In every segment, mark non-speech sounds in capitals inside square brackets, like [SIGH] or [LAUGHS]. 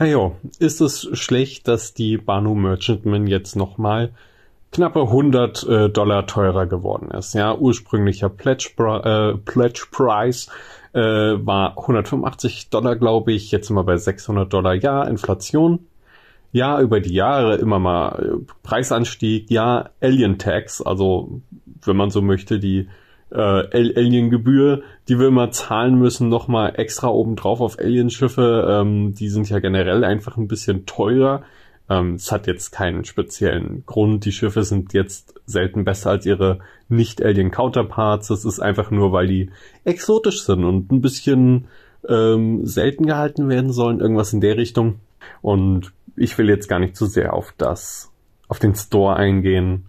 Ja, ist es schlecht, dass die Banu Merchantman jetzt nochmal knappe 100 äh, Dollar teurer geworden ist. Ja, ursprünglicher Pledge, äh, Pledge Price äh, war 185 Dollar, glaube ich. Jetzt sind wir bei 600 Dollar. Ja, Inflation. Ja, über die Jahre immer mal äh, Preisanstieg. Ja, Alien Tax. Also, wenn man so möchte, die äh, Alien-Gebühr, die wir immer zahlen müssen, nochmal extra obendrauf auf Alienschiffe. Ähm, die sind ja generell einfach ein bisschen teurer. Ähm, es hat jetzt keinen speziellen Grund. Die Schiffe sind jetzt selten besser als ihre Nicht-Alien-Counterparts. Das ist einfach nur, weil die exotisch sind und ein bisschen ähm, selten gehalten werden sollen. Irgendwas in der Richtung. Und ich will jetzt gar nicht zu sehr auf das, auf den Store eingehen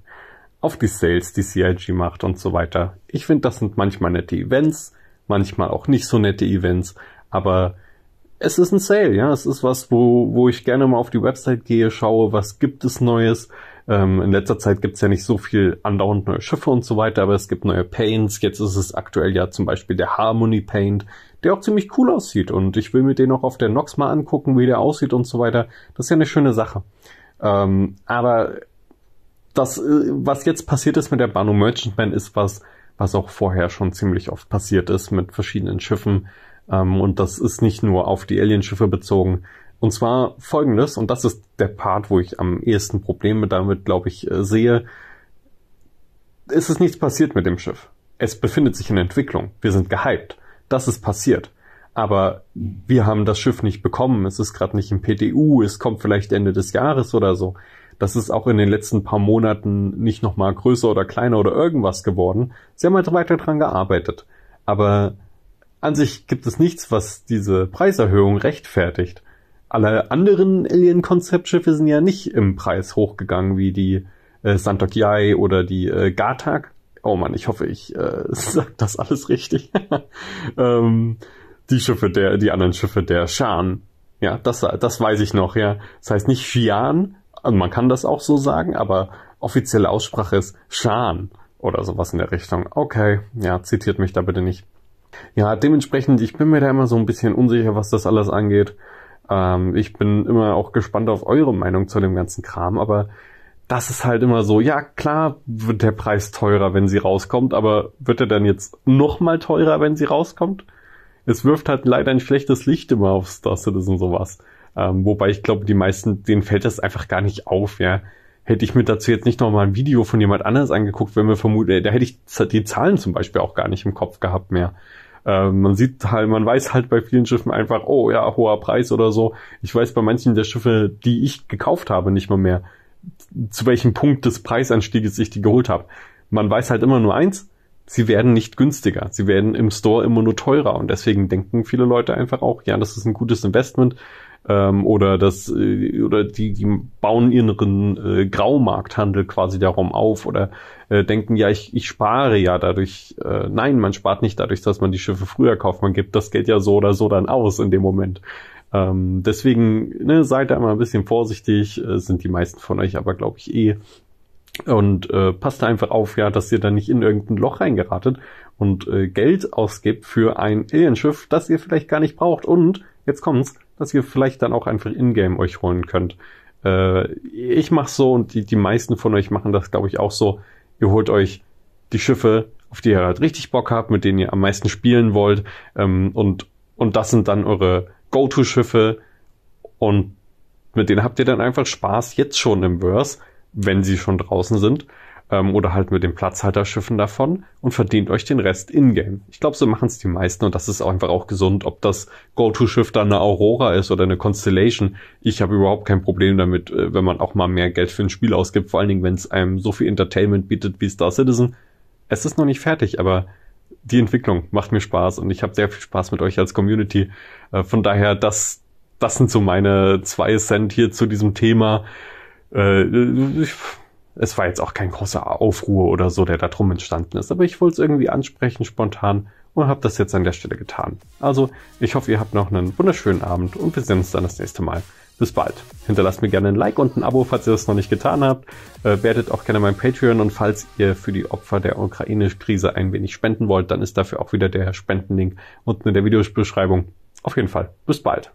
auf die Sales, die CIG macht und so weiter. Ich finde, das sind manchmal nette Events, manchmal auch nicht so nette Events, aber es ist ein Sale, ja, es ist was, wo, wo ich gerne mal auf die Website gehe, schaue, was gibt es Neues. Ähm, in letzter Zeit gibt es ja nicht so viel andauernd neue Schiffe und so weiter, aber es gibt neue Paints. Jetzt ist es aktuell ja zum Beispiel der Harmony Paint, der auch ziemlich cool aussieht und ich will mir den auch auf der Nox mal angucken, wie der aussieht und so weiter. Das ist ja eine schöne Sache. Ähm, aber das, äh, was jetzt passiert ist mit der Banu Merchantman, ist was, was auch vorher schon ziemlich oft passiert ist mit verschiedenen Schiffen. Ähm, und das ist nicht nur auf die Alienschiffe bezogen. Und zwar folgendes, und das ist der Part, wo ich am ehesten Probleme damit, glaube ich, äh, sehe. Es ist nichts passiert mit dem Schiff. Es befindet sich in Entwicklung. Wir sind gehypt. Das ist passiert. Aber wir haben das Schiff nicht bekommen. Es ist gerade nicht im PTU. Es kommt vielleicht Ende des Jahres oder so. Das ist auch in den letzten paar Monaten nicht nochmal größer oder kleiner oder irgendwas geworden. Sie haben halt weiter dran gearbeitet. Aber an sich gibt es nichts, was diese Preiserhöhung rechtfertigt. Alle anderen Alien-Konzeptschiffe sind ja nicht im Preis hochgegangen, wie die äh, Santokyai oder die äh, Gatak. Oh man, ich hoffe, ich äh, [LAUGHS] sage das alles richtig. [LAUGHS] ähm, die Schiffe der, die anderen Schiffe der Shan. Ja, das, das weiß ich noch, ja. Das heißt nicht Shian, also man kann das auch so sagen, aber offizielle Aussprache ist Schan oder sowas in der Richtung. Okay, ja, zitiert mich da bitte nicht. Ja, dementsprechend, ich bin mir da immer so ein bisschen unsicher, was das alles angeht. Ähm, ich bin immer auch gespannt auf eure Meinung zu dem ganzen Kram, aber das ist halt immer so, ja klar wird der Preis teurer, wenn sie rauskommt, aber wird er dann jetzt nochmal teurer, wenn sie rauskommt? Es wirft halt leider ein schlechtes Licht immer auf Star Citizen sowas. Ähm, wobei ich glaube, die meisten, denen fällt das einfach gar nicht auf, ja. Hätte ich mir dazu jetzt nicht nochmal ein Video von jemand anders angeguckt, wenn wir vermuten, da hätte ich die Zahlen zum Beispiel auch gar nicht im Kopf gehabt mehr. Ähm, man sieht halt, man weiß halt bei vielen Schiffen einfach, oh ja, hoher Preis oder so. Ich weiß bei manchen der Schiffe, die ich gekauft habe, nicht mal mehr, zu welchem Punkt des Preisanstieges ich die geholt habe. Man weiß halt immer nur eins, sie werden nicht günstiger. Sie werden im Store immer nur teurer. Und deswegen denken viele Leute einfach auch, ja, das ist ein gutes Investment ähm, oder das äh, oder die die bauen ihren äh, Graumarkthandel quasi darum auf oder äh, denken ja ich ich spare ja dadurch äh, nein man spart nicht dadurch dass man die Schiffe früher kauft man gibt das Geld ja so oder so dann aus in dem Moment ähm, deswegen ne, seid da mal ein bisschen vorsichtig äh, sind die meisten von euch aber glaube ich eh und äh, passt da einfach auf, ja, dass ihr da nicht in irgendein Loch reingeratet und äh, Geld ausgibt für ein Alienschiff, das ihr vielleicht gar nicht braucht und jetzt kommt's, dass ihr vielleicht dann auch einfach in-game euch holen könnt. Äh, ich mach's so und die, die meisten von euch machen das, glaube ich, auch so. Ihr holt euch die Schiffe, auf die ihr halt richtig Bock habt, mit denen ihr am meisten spielen wollt. Ähm, und, und das sind dann eure Go-To-Schiffe. Und mit denen habt ihr dann einfach Spaß jetzt schon im Verse, wenn sie schon draußen sind ähm, oder halt mit den Platzhalterschiffen davon und verdient euch den Rest in-game. Ich glaube, so machen es die meisten und das ist auch einfach auch gesund, ob das Go-To-Schiff dann eine Aurora ist oder eine Constellation. Ich habe überhaupt kein Problem damit, äh, wenn man auch mal mehr Geld für ein Spiel ausgibt, vor allen Dingen, wenn es einem so viel Entertainment bietet wie Star Citizen. Es ist noch nicht fertig, aber die Entwicklung macht mir Spaß und ich habe sehr viel Spaß mit euch als Community. Äh, von daher, das, das sind so meine zwei Cent hier zu diesem Thema. Äh, ich es war jetzt auch kein großer Aufruhr oder so, der da drum entstanden ist, aber ich wollte es irgendwie ansprechen spontan und habe das jetzt an der Stelle getan. Also, ich hoffe, ihr habt noch einen wunderschönen Abend und wir sehen uns dann das nächste Mal. Bis bald. Hinterlasst mir gerne ein Like und ein Abo, falls ihr das noch nicht getan habt. Äh, werdet auch gerne mein Patreon und falls ihr für die Opfer der Ukraine-Krise ein wenig spenden wollt, dann ist dafür auch wieder der Spendenlink unten in der Videobeschreibung. Auf jeden Fall. Bis bald.